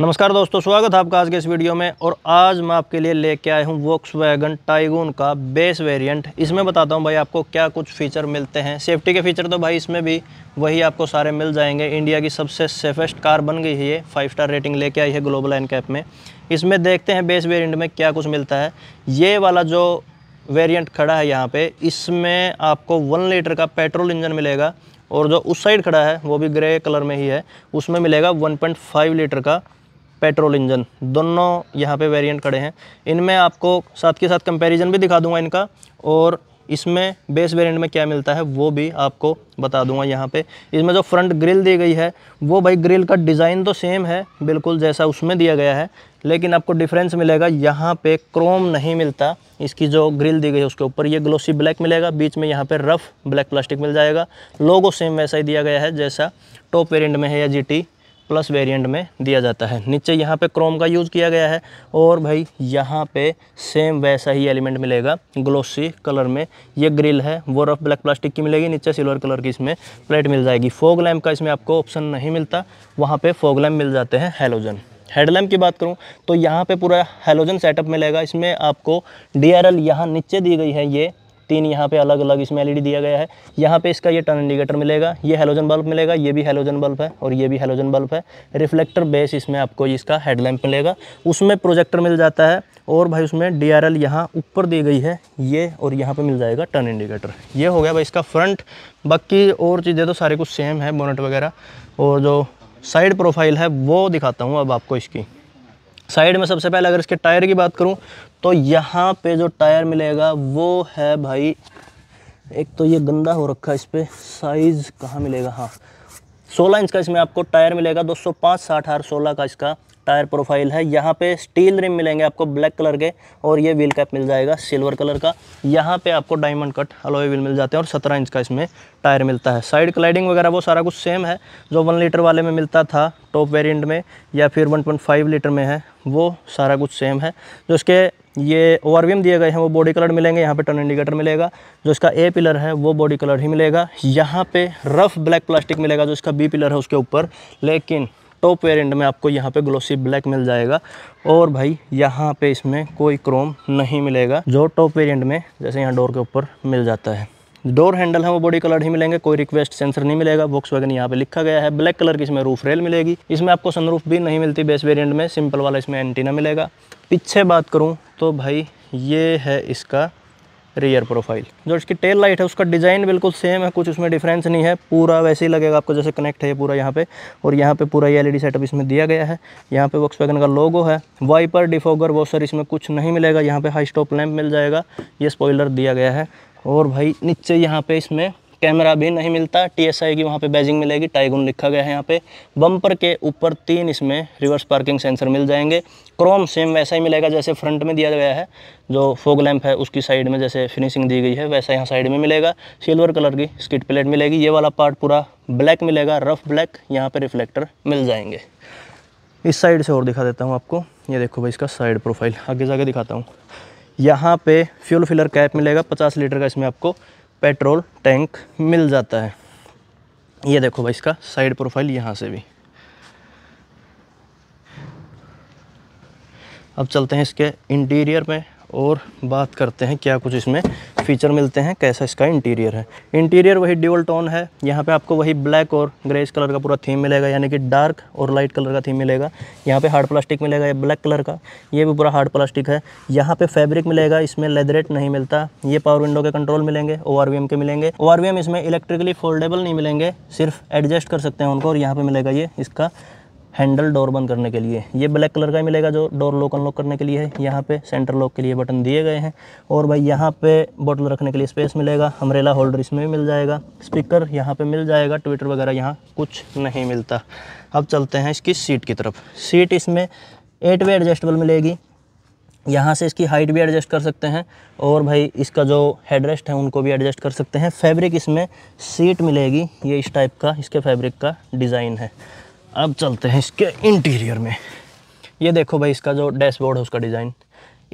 नमस्कार दोस्तों स्वागत है आपका आज के इस वीडियो में और आज मैं आपके लिए लेके आया हूँ वोक्स वैगन टाइगून का बेस वेरिएंट इसमें बताता हूँ भाई आपको क्या कुछ फ़ीचर मिलते हैं सेफ्टी के फीचर तो भाई इसमें भी वही आपको सारे मिल जाएंगे इंडिया की सबसे सेफेस्ट कार बन गई है ये फाइव स्टार रेटिंग लेके आई है ग्लोबल एन कैप में इसमें देखते हैं बेस वेरियंट में क्या कुछ मिलता है ये वाला जो वेरियंट खड़ा है यहाँ पर इसमें आपको वन लीटर का पेट्रोल इंजन मिलेगा और जो उस साइड खड़ा है वो भी ग्रे कलर में ही है उसमें मिलेगा 1.5 लीटर का पेट्रोल इंजन दोनों यहाँ पे वेरिएंट खड़े हैं इनमें आपको साथ के साथ कंपैरिजन भी दिखा दूंगा इनका और इसमें बेस वेरिएंट में क्या मिलता है वो भी आपको बता दूंगा यहाँ पे इसमें जो फ्रंट ग्रिल दी गई है वो भाई ग्रिल का डिज़ाइन तो सेम है बिल्कुल जैसा उसमें दिया गया है लेकिन आपको डिफरेंस मिलेगा यहाँ पे क्रोम नहीं मिलता इसकी जो ग्रिल दी गई है उसके ऊपर ये ग्लोसी ब्लैक मिलेगा बीच में यहाँ पर रफ़ ब्लैक प्लास्टिक मिल जाएगा लोगो सेम वैसा ही दिया गया है जैसा टॉप वेरियंट में है या जी प्लस वेरिएंट में दिया जाता है नीचे यहाँ पे क्रोम का यूज़ किया गया है और भाई यहाँ पे सेम वैसा ही एलिमेंट मिलेगा ग्लोसी कलर में ये ग्रिल है वो रफ ब्लैक प्लास्टिक की मिलेगी नीचे सिल्वर कलर की इसमें प्लेट मिल जाएगी फोग लैम्प का इसमें आपको ऑप्शन नहीं मिलता वहाँ पर फोग लैम्प मिल जाते हैं हेलोजन हेडलैम्प की बात करूँ तो यहाँ पर पूरा हेलोजन सेटअप मिलेगा इसमें आपको डी आर एल यहाँ नीचे दी गई है ये तीन यहाँ पे अलग अलग इसमें एलईडी e दिया गया है यहाँ पे इसका ये टर्न इंडिकेटर मिलेगा ये हेलोजन बल्ब मिलेगा ये भी हेलोजन बल्ब है और ये भी हेलोजन बल्ब है रिफ्लेक्टर बेस इसमें आपको इसका हेडलैम्प मिलेगा उसमें प्रोजेक्टर मिल जाता है और भाई उसमें डी आर एल यहाँ ऊपर दी गई है ये और यहाँ पे मिल जाएगा टर्न इंडिकेटर ये हो गया भाई इसका फ्रंट बाकी और चीज़ें तो सारे कुछ सेम है बोनट वगैरह और जो साइड प्रोफाइल है वो दिखाता हूँ अब आपको इसकी साइड में सबसे पहले अगर इसके टायर की बात करूं तो यहाँ पे जो टायर मिलेगा वो है भाई एक तो ये गंदा हो रखा है इस पर साइज़ कहाँ मिलेगा हाँ सोलह इंच का इसमें आपको टायर मिलेगा दो सौ पाँच साठ आर सोलह का इसका टायर प्रोफाइल है यहाँ पे स्टील रिम मिलेंगे आपको ब्लैक कलर के और ये व्हील कैप मिल जाएगा सिल्वर कलर का यहाँ पे आपको डायमंड कट अलोई व्हील मिल जाते हैं और सत्रह इंच का इसमें टायर मिलता है साइड क्लाइडिंग वगैरह वो सारा कुछ सेम है जो वन लीटर वाले में मिलता था टॉप वेरियंट में या फिर वन पॉइंट फाइव लीटर में है वो सारा कुछ सेम है जो इसके ये ओवरवीम दिए गए हैं वो बॉडी कलर मिलेंगे यहाँ पे टर्न इंडिकेटर मिलेगा जो इसका ए पिलर है वो बॉडी कलर ही मिलेगा यहाँ पे रफ ब्लैक प्लास्टिक मिलेगा जो इसका बी पिलर है उसके ऊपर लेकिन टॉप वेरिएंट में आपको यहाँ पे ग्लोसी ब्लैक मिल जाएगा और भाई यहाँ पे इसमें कोई क्रोम नहीं मिलेगा जो टॉप वेरिएंट में जैसे यहाँ डोर के ऊपर मिल जाता है डोर हैंडल है वो बॉडी कलर ही मिलेंगे कोई रिक्वेस्ट सेंसर नहीं मिलेगा बॉक्स वगैरह यहाँ पे लिखा गया है ब्लैक कलर की इसमें रूफ रेल मिलेगी इसमें आपको सनरूफ भी नहीं मिलती बेस वेरिएंट में सिंपल वाला इसमें एंटीना मिलेगा पीछे बात करूँ तो भाई ये है इसका रियर प्रोफाइल जो इसकी टेल लाइट है उसका डिज़ाइन बिल्कुल सेम है कुछ उसमें डिफरेंस नहीं है पूरा वैसे ही लगेगा आपको जैसे कनेक्ट है पूरा यहाँ पे और यहाँ पे पूरा ये एलईडी सेटअप इसमें दिया गया है यहाँ पे वॉक्स का लोगो है वाइपर डिफोगर वो सर इसमें कुछ नहीं मिलेगा यहाँ पर हाई स्टॉप लैम्प मिल जाएगा ये स्पॉयलर दिया गया है और भाई नीचे यहाँ पर इसमें कैमरा भी नहीं मिलता टी एस आई की वहाँ पे बैजिंग मिलेगी टाइगुन लिखा गया है यहाँ पे बम्पर के ऊपर तीन इसमें रिवर्स पार्किंग सेंसर मिल जाएंगे क्रोम सेम वैसा ही मिलेगा जैसे फ्रंट में दिया गया है जो फोग लैंप है उसकी साइड में जैसे फिनिशिंग दी गई है वैसा यहाँ साइड में मिलेगा सिल्वर कलर की स्किट प्लेट मिलेगी ये वाला पार्ट पूरा ब्लैक मिलेगा रफ ब्लैक यहाँ पर रिफ्लेक्टर मिल जाएंगे इस साइड से और दिखा देता हूँ आपको ये देखो भाई इसका साइड प्रोफाइल आगे जाके दिखाता हूँ यहाँ पे फ्यूल फिलर कैप मिलेगा 50 लीटर का इसमें आपको पेट्रोल टैंक मिल जाता है ये देखो भाई इसका साइड प्रोफाइल यहाँ से भी अब चलते हैं इसके इंटीरियर में और बात करते हैं क्या कुछ इसमें फीचर मिलते हैं कैसा इसका इंटीरियर है इंटीरियर वही ड्यूअल टोन है यहाँ पे आपको वही ब्लैक और ग्रेस कलर का पूरा थीम मिलेगा यानी कि डार्क और लाइट कलर का थीम मिलेगा यहाँ पे हार्ड प्लास्टिक मिलेगा ये ब्लैक कलर का ये भी पूरा हार्ड प्लास्टिक है यहाँ पे फैब्रिक मिलेगा इसमें लेदरेट नहीं मिलता ये पावर विंडो के कंट्रोल मिलेंगे ओ के मिलेंगे ओ इसमें इलेक्ट्रिकली फोल्डेबल नहीं मिलेंगे सिर्फ एडजस्ट कर सकते हैं उनको और यहाँ पर मिलेगा ये इसका हैंडल डोर बंद करने के लिए ये ब्लैक कलर का ही मिलेगा जो डोर लॉक अनलॉक करने के लिए है यहाँ पे सेंटर लॉक के लिए बटन दिए गए हैं और भाई यहाँ पे बोतल रखने के लिए स्पेस मिलेगा अमरेला होल्डर इसमें भी मिल जाएगा स्पीकर यहाँ पे मिल जाएगा ट्विटर वगैरह यहाँ कुछ नहीं मिलता अब चलते हैं इसकी सीट की तरफ सीट इसमें एट वे एडजस्टेबल मिलेगी यहाँ से इसकी हाइट भी एडजस्ट कर सकते हैं और भाई इसका जो हेडरेस्ट है उनको भी एडजस्ट कर सकते हैं फैब्रिक इसमें सीट मिलेगी ये इस टाइप का इसके फैब्रिक का डिज़ाइन है अब चलते हैं इसके इंटीरियर में ये देखो भाई इसका जो डैशबोर्ड है उसका डिज़ाइन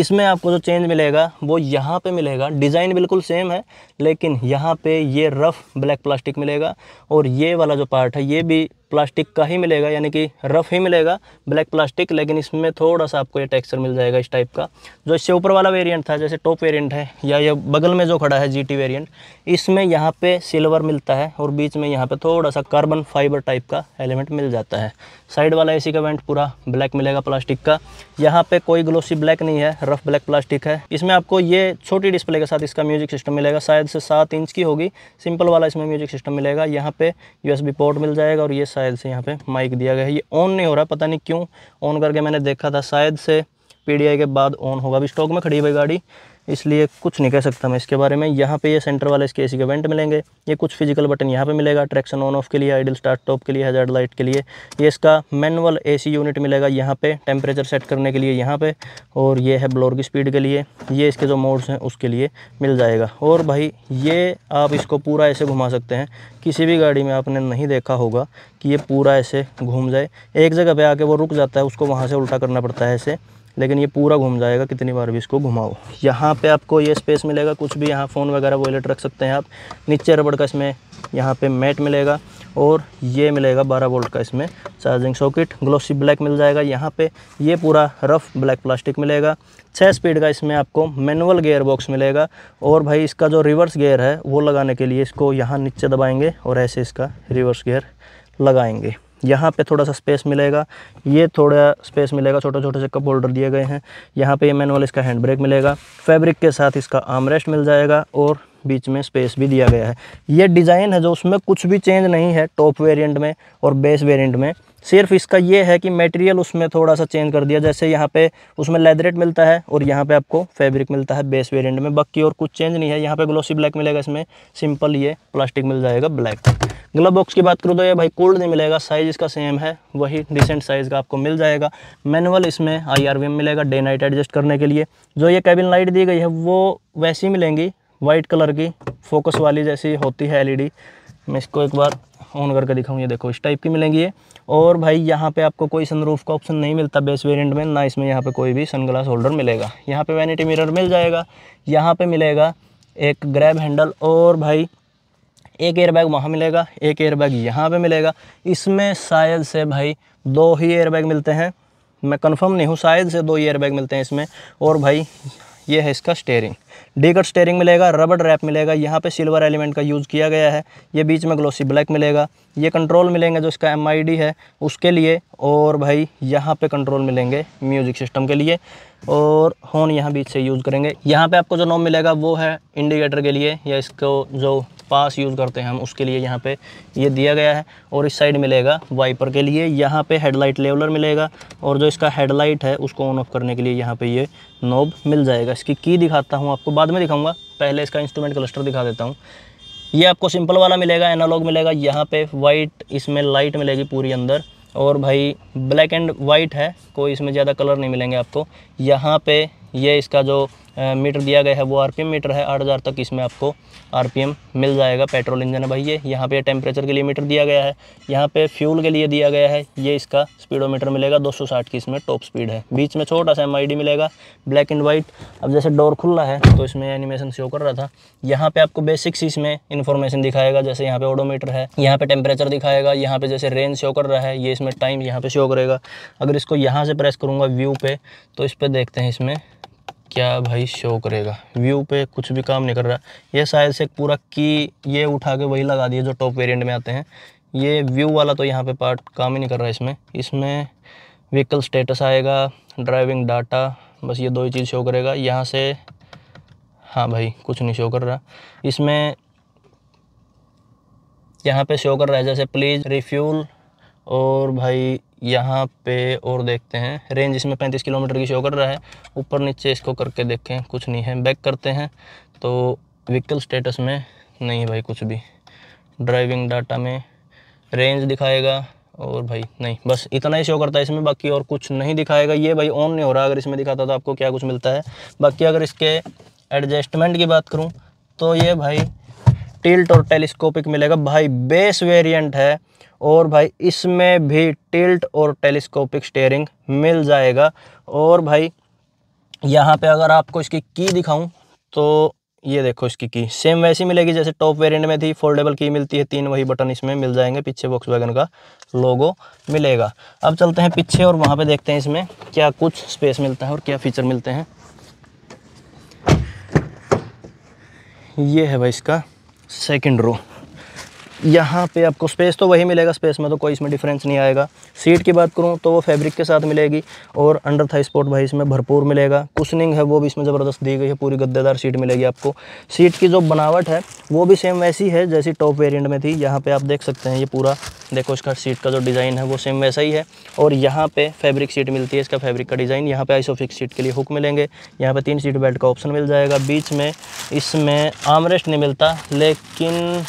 इसमें आपको जो चेंज मिलेगा वो यहाँ पे मिलेगा डिज़ाइन बिल्कुल सेम है लेकिन यहाँ पे ये रफ़ ब्लैक प्लास्टिक मिलेगा और ये वाला जो पार्ट है ये भी प्लास्टिक का ही मिलेगा यानी कि रफ़ ही मिलेगा ब्लैक प्लास्टिक लेकिन इसमें थोड़ा सा आपको ये टेक्सचर मिल जाएगा इस टाइप का जो इससे ऊपर वाला वेरिएंट था जैसे टॉप वेरिएंट है या ये बगल में जो खड़ा है जीटी वेरिएंट इसमें यहाँ पे सिल्वर मिलता है और बीच में यहाँ पे थोड़ा सा कार्बन फाइबर टाइप का एलिमेंट मिल जाता है साइड वाला ए का वेंट पूरा ब्लैक मिलेगा प्लास्टिक का यहाँ पर कोई ग्लोसी ब्लैक नहीं है रफ ब्लैक प्लास्टिक है इसमें आपको ये छोटी डिस्प्ले के साथ इसका म्यूजिक सिस्टम मिलेगा शायद से सात इंच की होगी सिंपल वाला इसमें म्यूजिक सिस्टम मिलेगा यहाँ पर यू पोर्ट मिल जाएगा और ये शायद से यहाँ पे माइक दिया गया है ये ऑन नहीं हो रहा पता नहीं क्यों ऑन करके मैंने देखा था शायद से पीडीआई के बाद ऑन होगा अभी स्टॉक में खड़ी हुई गाड़ी इसलिए कुछ नहीं कह सकता मैं इसके बारे में यहाँ पे ये सेंटर वाले इसके एसी के वेंट मिलेंगे ये कुछ फिजिकल बटन यहाँ पे मिलेगा ट्रैक्शन ऑन ऑफ के लिए आइडल स्टार्ट टॉप के लिए हजार लाइट के लिए ये इसका मैनुअल एसी यूनिट मिलेगा यहाँ पे टेम्परेचर सेट करने के लिए यहाँ पे और ये है ब्लोर की स्पीड के लिए ये इसके जो मोड्स हैं उसके लिए मिल जाएगा और भाई ये आप इसको पूरा ऐसे घुमा सकते हैं किसी भी गाड़ी में आपने नहीं देखा होगा कि ये पूरा ऐसे घूम जाए एक जगह पर आके वो रुक जाता है उसको वहाँ से उल्टा करना पड़ता है ऐसे लेकिन ये पूरा घूम जाएगा कितनी बार भी इसको घुमाओ यहाँ पे आपको ये स्पेस मिलेगा कुछ भी यहाँ फ़ोन वगैरह वॉलेट रख सकते हैं आप नीचे रबड़ का इसमें यहाँ पे मैट मिलेगा और ये मिलेगा 12 वोल्ट का इसमें चार्जिंग सॉकेट ग्लोसी ब्लैक मिल जाएगा यहाँ पे ये पूरा रफ़ ब्लैक प्लास्टिक मिलेगा छः स्पीड का इसमें आपको मैनुअल गेयर बॉक्स मिलेगा और भाई इसका जो रिवर्स गेयर है वो लगाने के लिए इसको यहाँ नीचे दबाएँगे और ऐसे इसका रिवर्स गेयर लगाएंगे यहाँ पे थोड़ा सा स्पेस मिलेगा ये थोड़ा स्पेस मिलेगा छोटे छोटे से कप होल्डर दिए गए हैं यहाँ पे ये मैनुअल इसका हैंड ब्रेक मिलेगा फैब्रिक के साथ इसका आमरेस्ट मिल जाएगा और बीच में स्पेस भी दिया गया है ये डिज़ाइन है जो उसमें कुछ भी चेंज नहीं है टॉप वेरियंट में और बेस वेरियंट में सिर्फ इसका ये है कि मटेरियल उसमें थोड़ा सा चेंज कर दिया जैसे यहाँ पे उसमें लेदरेट मिलता है और यहाँ पे आपको फैब्रिक मिलता है बेस वेरिएंट में बाकी और कुछ चेंज नहीं है यहाँ पे ग्लोसी ब्लैक मिलेगा इसमें सिंपल ये प्लास्टिक मिल जाएगा ब्लैक ग्लव बॉक्स की बात करूँ तो ये भाई कोल्ड नहीं मिलेगा साइज़ इसका सेम है वही डिसेंट साइज़ का आपको मिल जाएगा मैनुअल इसमें आई मिलेगा डे नाइट एडजस्ट करने के लिए जो ये कैबिन लाइट दी गई है वो वैसी मिलेंगी वाइट कलर की फोकस वाली जैसी होती है डी e मैं इसको एक बार ऑन करके दिखाऊँ ये देखो इस टाइप की मिलेंगी ये और भाई यहाँ पे आपको कोई सनरूफ का ऑप्शन नहीं मिलता बेस वेरिएंट में ना इसमें यहाँ पे कोई भी सनग्लास होल्डर मिलेगा यहाँ पे वैनिटी मिरर मिल जाएगा यहाँ पे मिलेगा एक ग्रैब हैंडल और भाई एक एयरबैग वहाँ मिलेगा एक एयरबैग यहाँ पे मिलेगा इसमें शायद से भाई दो ही एयरबैग मिलते हैं मैं कंफर्म नहीं हूँ शायद से दो ही एयरबैग मिलते हैं इसमें और भाई ये है इसका स्टेयरिंग डी कट स्टेयरिंग मिलेगा रबड़ रैप मिलेगा यहाँ पे सिल्वर एलिमेंट का यूज़ किया गया है ये बीच में ग्लोसी ब्लैक मिलेगा ये कंट्रोल मिलेंगे जो इसका एम है उसके लिए और भाई यहाँ पे कंट्रोल मिलेंगे म्यूज़िक सिस्टम के लिए और हॉर्न यहाँ बीच से यूज़ करेंगे यहाँ पे आपको जो नॉम मिलेगा वो है इंडिकेटर के लिए या इसको जो पास यूज़ करते हैं हम उसके लिए यहाँ पे ये दिया गया है और इस साइड मिलेगा वाइपर के लिए यहाँ पे हेडलाइट लेवलर मिलेगा और जो इसका हेडलाइट है उसको ऑन ऑफ करने के लिए यहाँ पे ये यह नोब मिल जाएगा इसकी की दिखाता हूँ आपको बाद में दिखाऊँगा पहले इसका इंस्ट्रूमेंट क्लस्टर दिखा देता हूँ ये आपको सिंपल वाला मिलेगा एनालॉग मिलेगा यहाँ पर वाइट इसमें लाइट मिलेगी पूरी अंदर और भाई ब्लैक एंड वाइट है कोई इसमें ज़्यादा कलर नहीं मिलेंगे आपको यहाँ पर ये इसका जो मीटर दिया गया है वो आरपीएम मीटर है 8000 तक इसमें आपको आरपीएम मिल जाएगा पेट्रोल इंजन है भाई ये यहाँ पे टेम्परेचर के लिए मीटर दिया गया है यहाँ पे फ्यूल के लिए दिया गया है ये इसका स्पीडोमीटर मिलेगा 260 की इसमें टॉप स्पीड है बीच में छोटा सा एम मिलेगा ब्लैक एंड वाइट अब जैसे डोर खुल रहा है तो इसमें एनिमेशन शो कर रहा था यहाँ पर आपको बेसिक्स इसमें इन्फॉर्मेशन दिखाएगा जैसे यहाँ पर ऑडोमीटर है यहाँ पर टेम्परेचर दिखाएगा यहाँ पर जैसे रेंज शो कर रहा है ये इसमें टाइम यहाँ पर शो करेगा अगर इसको यहाँ से प्रेस करूँगा व्यू पे तो इस पर देखते हैं इसमें क्या भाई शो करेगा व्यू पे कुछ भी काम नहीं कर रहा ये शायद से पूरा की ये उठा के वही लगा दिए जो टॉप वेरिएंट में आते हैं ये व्यू वाला तो यहाँ पे पार्ट काम ही नहीं कर रहा इसमें इसमें व्हीकल स्टेटस आएगा ड्राइविंग डाटा बस ये दो ही चीज़ शो करेगा यहाँ से हाँ भाई कुछ नहीं शो कर रहा इसमें यहाँ पर शो कर रहा है जैसे प्लीज़ रिफ्यूल और भाई यहाँ पे और देखते हैं रेंज इसमें 35 किलोमीटर की शो कर रहा है ऊपर नीचे इसको करके देखें कुछ नहीं है बैक करते हैं तो व्हीकल स्टेटस में नहीं भाई कुछ भी ड्राइविंग डाटा में रेंज दिखाएगा और भाई नहीं बस इतना ही शो करता है इसमें बाकी और कुछ नहीं दिखाएगा ये भाई ऑन नहीं हो रहा अगर इसमें दिखाता तो आपको क्या कुछ मिलता है बाकी अगर इसके एडजस्टमेंट की बात करूँ तो ये भाई टिल्ट और टेलीस्कोपिक मिलेगा भाई बेस वेरिएंट है और भाई इसमें भी टिल्ट और टेलीस्कोपिक स्टेयरिंग मिल जाएगा और भाई यहाँ पे अगर आपको इसकी की दिखाऊं तो ये देखो इसकी की सेम वैसी मिलेगी जैसे टॉप वेरिएंट में थी फोल्डेबल की मिलती है तीन वही बटन इसमें मिल जाएंगे पीछे बॉक्स वैगन का लोगो मिलेगा अब चलते हैं पीछे और वहाँ पे देखते हैं इसमें क्या कुछ स्पेस मिलता है और क्या फीचर मिलते हैं ये है भाई इसका सेकेंड रो यहाँ पे आपको स्पेस तो वही मिलेगा स्पेस में तो कोई इसमें डिफरेंस नहीं आएगा सीट की बात करूँ तो वो फैब्रिक के साथ मिलेगी और अंडर था स्पोर्ट भाई इसमें भरपूर मिलेगा कुशनिंग है वो भी इसमें ज़बरदस्त दी गई है पूरी गद्देदार सीट मिलेगी आपको सीट की जो बनावट है वो भी सेम वैसी है जैसी टॉप वेरियंट में थी यहाँ पर आप देख सकते हैं ये पूरा देखो इसका सीट का जो डिज़ाइन है वो सेम वैसा ही है और यहाँ पर फैब्रिक सीट मिलती है इसका फैब्रिक का डिज़ाइन यहाँ पर आइसोफिक सीट के लिए हुक मिलेंगे यहाँ पर तीन सीट बेल्ट का ऑप्शन मिल जाएगा बीच में इसमें आमरेस्ट नहीं मिलता लेकिन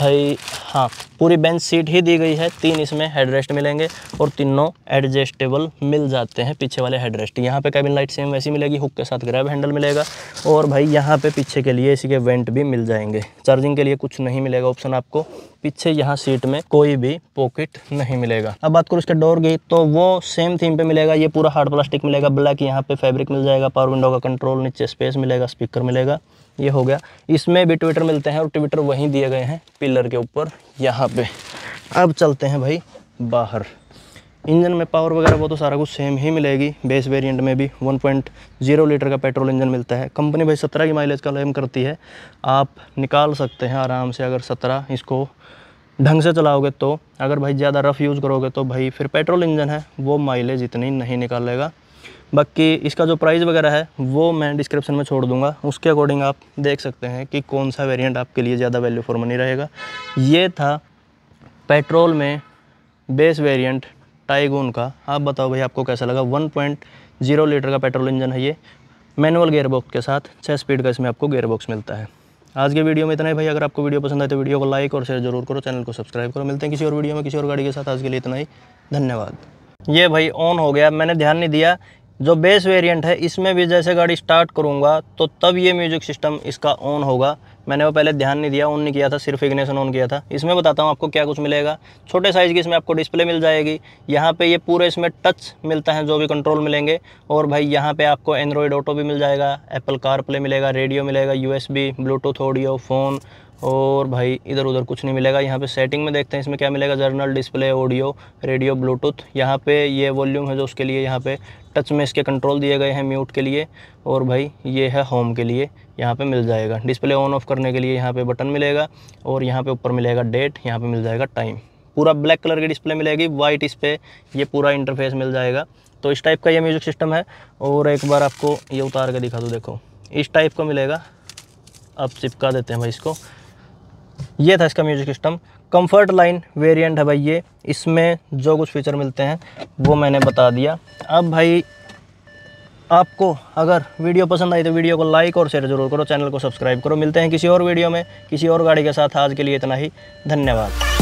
भाई हाँ पूरी बेंच सीट ही दी गई है तीन इसमें हेडरेस्ट मिलेंगे और तीनों एडजस्टेबल मिल जाते हैं पीछे वाले हेडरेस्ट यहाँ पे कैबिन लाइट सेम वैसी मिलेगी हुक के साथ ग्रैब हैंडल मिलेगा और भाई यहाँ पे पीछे के लिए इसी के वेंट भी मिल जाएंगे चार्जिंग के लिए कुछ नहीं मिलेगा ऑप्शन आपको पीछे यहाँ सीट में कोई भी पॉकेट नहीं मिलेगा अब बात करूँ इसके डोर की तो वो सेम थीम पे मिलेगा ये पूरा हार्ड प्लास्टिक मिलेगा ब्लैक यहाँ पे फैब्रिक मिल जाएगा पावर विंडो का कंट्रोल नीचे स्पेस मिलेगा स्पीकर मिलेगा ये हो गया इसमें भी ट्विटर मिलते हैं और ट्विटर वहीं दिए गए हैं पिलर के ऊपर यहाँ पे अब चलते हैं भाई बाहर इंजन में पावर वगैरह वो तो सारा कुछ सेम ही मिलेगी बेस वेरिएंट में भी 1.0 लीटर का पेट्रोल इंजन मिलता है कंपनी भाई 17 की माइलेज का क्लेम करती है आप निकाल सकते हैं आराम से अगर 17 इसको ढंग से चलाओगे तो अगर भाई ज़्यादा रफ़ यूज़ करोगे तो भाई फिर पेट्रोल इंजन है वो माइलेज इतनी नहीं निकालेगा बाकी इसका जो प्राइस वगैरह है वो मैं डिस्क्रिप्शन में छोड़ दूंगा उसके अकॉर्डिंग आप देख सकते हैं कि कौन सा वेरिएंट आपके लिए ज़्यादा वैल्यू फॉर मनी रहेगा ये था पेट्रोल में बेस वेरिएंट टाइगोन का आप बताओ भाई आपको कैसा लगा 1.0 लीटर का पेट्रोल इंजन है ये मैनुअल गेयरबॉक्स बॉक्स के साथ छः स्पीड का इसमें आपको गेयर बॉक्स मिलता है आज के वीडियो में इतना ही भाई अगर आपको वीडियो पसंद आए तो वीडियो को लाइक और शेयर जरूर करो चैनल को सब्सक्राइब करो मिलते हैं किसी और वीडियो में किसी और गाड़ी के साथ आज के लिए इतना ही धन्यवाद ये भाई ऑन हो गया मैंने ध्यान नहीं दिया जो बेस वेरिएंट है इसमें भी जैसे गाड़ी स्टार्ट करूँगा तो तब ये म्यूज़िक सिस्टम इसका ऑन होगा मैंने वो पहले ध्यान नहीं दिया ऑन नहीं किया था सिर्फ इग्नेशन ऑन किया था इसमें बताता हूँ आपको क्या कुछ मिलेगा छोटे साइज़ की इसमें आपको डिस्प्ले मिल जाएगी यहाँ पे ये पूरे इसमें टच मिलता है जो भी कंट्रोल मिलेंगे और भाई यहाँ पे आपको एंड्रॉयड ऑटो भी मिल जाएगा एप्पल कार प्ले मिलेगा रेडियो मिलेगा यू ब्लूटूथ ऑडियो फ़ोन और भाई इधर उधर कुछ नहीं मिलेगा यहाँ पे सेटिंग में देखते हैं इसमें क्या मिलेगा general display audio radio Bluetooth यहाँ पे ये वॉल्यूम है जो उसके लिए यहाँ पे टच में इसके कंट्रोल दिए गए हैं म्यूट के लिए और भाई ये है होम के लिए यहाँ पे मिल जाएगा डिस्प्ले ऑन ऑफ करने के लिए यहाँ पे बटन मिलेगा और यहाँ पे ऊपर मिलेगा डेट यहाँ पे मिल जाएगा टाइम पूरा ब्लैक कलर की डिस्प्ले मिलेगी वाइट इस पर यह पूरा इंटरफेस मिल जाएगा तो इस टाइप का ये म्यूज़िक सिस्टम है और एक बार आपको ये उतार के दिखा दूँ देखो इस टाइप का मिलेगा अब चिपका देते हैं भाई इसको ये था इसका music system comfort line variant है भाई ये इसमें जो कुछ फीचर मिलते हैं वो मैंने बता दिया अब भाई आपको अगर वीडियो पसंद आई तो वीडियो को लाइक और शेयर जरूर करो चैनल को सब्सक्राइब करो मिलते हैं किसी और वीडियो में किसी और गाड़ी के साथ आज के लिए इतना ही धन्यवाद